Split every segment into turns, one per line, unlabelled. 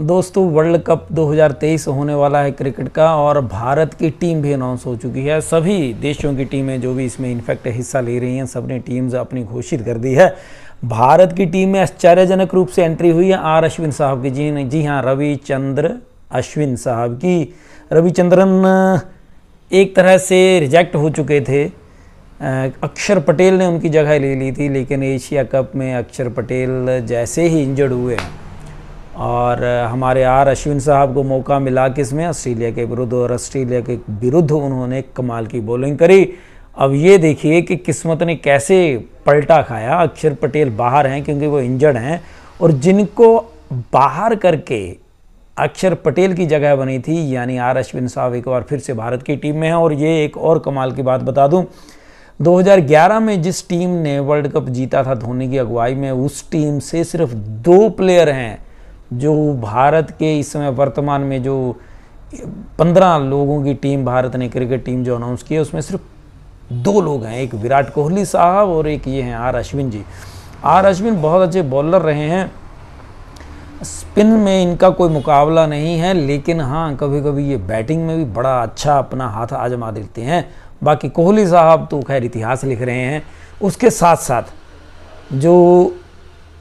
दोस्तों world cup 2023 होने वाला है क्रिकेट का और भारत की टीम भी अनाउंस हो चुकी है सभी देशों की टीमें जो भी इसमें इनफैक्ट हिस्सा ले रही हैं सबने टीम्स अपनी घोषित कर दी है भारत की टीम में आश्चर्यजनक रूप से एंट्री हुई है आर अश्विन साहब की जी जी हाँ रविचंद्र अश्विन साहब की रविचंद्रन एक तरह से रिजेक्ट हो चुके थे अक्षर पटेल ने उनकी जगह ले ली थी लेकिन एशिया कप में अक्षर पटेल जैसे ही इंजर्ड हुए और हमारे आर अश्विन साहब को मौका मिला किसमें ऑस्ट्रेलिया के विरुद्ध और ऑस्ट्रेलिया के विरुद्ध उन्होंने कमाल की बॉलिंग करी अब ये देखिए कि किस्मत ने कैसे पलटा खाया अक्षर पटेल बाहर हैं क्योंकि वो इंजर्ड हैं और जिनको बाहर करके अक्षर पटेल की जगह बनी थी यानी आर अश्विन साहब एक बार फिर से भारत की टीम में हैं और ये एक और कमाल की बात बता दूं 2011 में जिस टीम ने वर्ल्ड कप जीता था धोनी की अगुवाई में उस टीम से सिर्फ दो प्लेयर हैं जो भारत के इस समय वर्तमान में जो पंद्रह लोगों की टीम भारत ने क्रिकेट टीम जो अनाउंस की है उसमें सिर्फ दो लोग हैं एक विराट कोहली साहब और एक ये हैं आर अश्विन जी आर अश्विन बहुत अच्छे बॉलर रहे हैं स्पिन में इनका कोई मुकाबला नहीं है लेकिन हाँ कभी कभी ये बैटिंग में भी बड़ा अच्छा अपना हाथ आजमा देते हैं बाकी कोहली साहब तो खैर इतिहास लिख रहे हैं उसके साथ साथ जो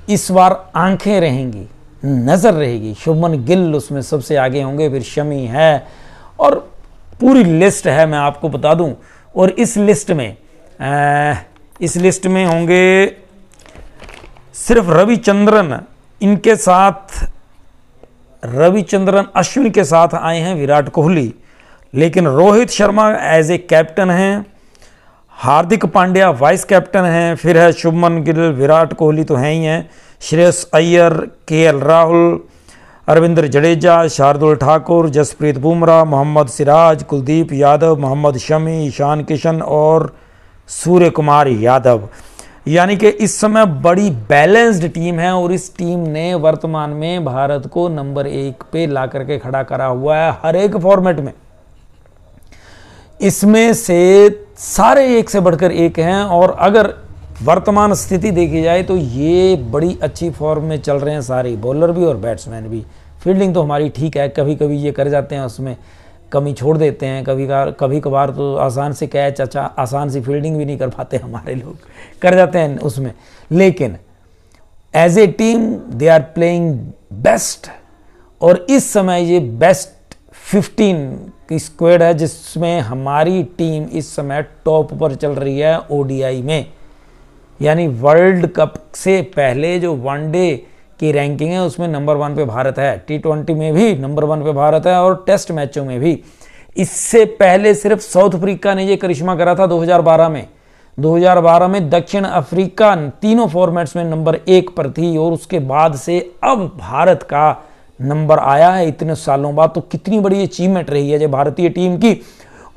इस बार आंखें रहेंगी नज़र रहेगी शुभमन गिल उसमें सबसे आगे होंगे फिर शमी है और पूरी लिस्ट है मैं आपको बता दूं और इस लिस्ट में आ, इस लिस्ट में होंगे सिर्फ रविचंद्रन इनके साथ रविचंद्रन अश्विन के साथ आए हैं विराट कोहली लेकिन Rohit Sharma as a captain हैं हार्दिक पांड्या वाइस कैप्टन हैं फिर है शुभमन गिल विराट कोहली तो हैं ही हैं श्रेयस अय्यर के एल राहुल अरविंदर जडेजा शार्दुल ठाकुर जसप्रीत बुमराह मोहम्मद सिराज कुलदीप यादव मोहम्मद शमी ईशान किशन और सूर्य कुमार यादव यानी कि इस समय बड़ी बैलेंस्ड टीम है और इस टीम ने वर्तमान में भारत को नंबर एक पे ला करके खड़ा करा हुआ है हर एक फॉर्मेट में इसमें से सारे एक से बढ़कर एक हैं और अगर वर्तमान स्थिति देखी जाए तो ये बड़ी अच्छी फॉर्म में चल रहे हैं सारे बॉलर भी और बैट्समैन भी फील्डिंग तो हमारी ठीक है कभी कभी ये कर जाते हैं उसमें कमी छोड़ देते हैं कभी कार कभी कभार तो आसान से कैच अच्छा आसान सी फील्डिंग भी नहीं कर पाते हमारे लोग कर जाते हैं उसमें लेकिन as a team they are playing best और इस समय ये बेस्ट फिफ्टीन की स्क्वेड है जिसमें हमारी टीम इस समय टॉप पर चल रही है ओडीआई में यानी वर्ल्ड कप से पहले जो वनडे की रैंकिंग है उसमें नंबर वन पे भारत है टी ट्वेंटी में भी नंबर वन पे भारत है और टेस्ट मैचों में भी इससे पहले सिर्फ साउथ अफ्रीका ने ये करिश्मा करा था 2012 में 2012 में दक्षिण अफ्रीका तीनों फॉर्मेट्स में नंबर एक पर थी और उसके बाद से अब भारत का नंबर आया है इतने सालों बाद तो कितनी बड़ी अचीवमेंट रही है जय भारतीय टीम की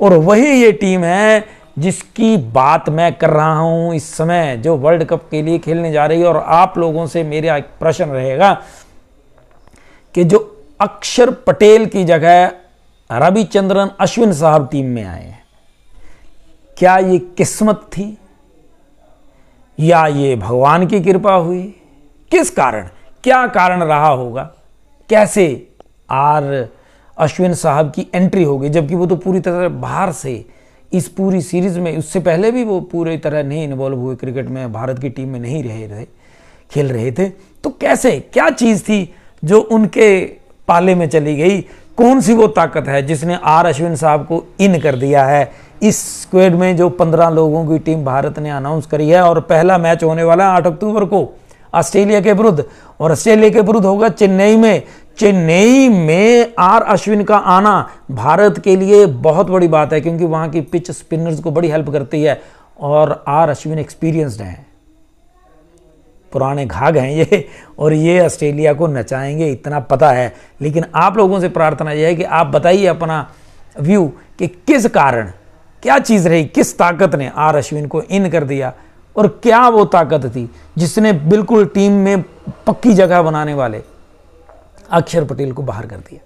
और वही ये टीम है जिसकी बात मैं कर रहा हूँ इस समय जो वर्ल्ड कप के लिए खेलने जा रही है और आप लोगों से मेरा प्रश्न रहेगा कि जो अक्षर पटेल की जगह रविचंद्रन अश्विन साहब टीम में आए हैं क्या ये किस्मत थी या ये भगवान की कृपा हुई किस कारण क्या कारण रहा होगा कैसे आर अश्विन साहब की एंट्री हो गई जबकि वो तो पूरी तरह बाहर से इस पूरी सीरीज़ में उससे पहले भी वो पूरी तरह नहीं इन्वॉल्व हुए क्रिकेट में भारत की टीम में नहीं रहे रहे खेल रहे थे तो कैसे क्या चीज़ थी जो उनके पाले में चली गई कौन सी वो ताकत है जिसने आर अश्विन साहब को इन कर दिया है इस स्क्वेड में जो पंद्रह लोगों की टीम भारत ने अनाउंस करी है और पहला मैच होने वाला है आठ अक्टूबर को ऑस्ट्रेलिया के विरुद्ध और ऑस्ट्रेलिया के विरुद्ध होगा चेन्नई में चेन्नई में आर अश्विन का आना भारत के लिए बहुत बड़ी बात है क्योंकि वहाँ की पिच स्पिनर्स को बड़ी हेल्प करती है और आर अश्विन एक्सपीरियंस्ड हैं पुराने घाघ हैं ये और ये ऑस्ट्रेलिया को नचाएंगे इतना पता है लेकिन आप लोगों से प्रार्थना यह है कि आप बताइए अपना व्यू कि किस कारण क्या चीज़ रही किस ताकत ने आर अश्विन को इन कर दिया और क्या वो ताकत थी जिसने बिल्कुल टीम में पक्की जगह बनाने वाले अक्षर पटेल को बाहर कर दिया